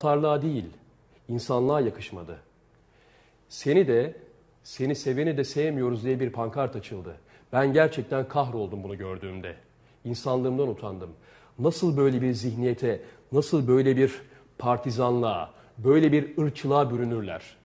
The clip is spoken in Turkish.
Tarlağa değil, insanlığa yakışmadı. Seni de, seni seveni de sevmiyoruz diye bir pankart açıldı. Ben gerçekten kahroldum bunu gördüğümde. İnsanlığımdan utandım. Nasıl böyle bir zihniyete, nasıl böyle bir partizanlığa, böyle bir ırkçılığa bürünürler?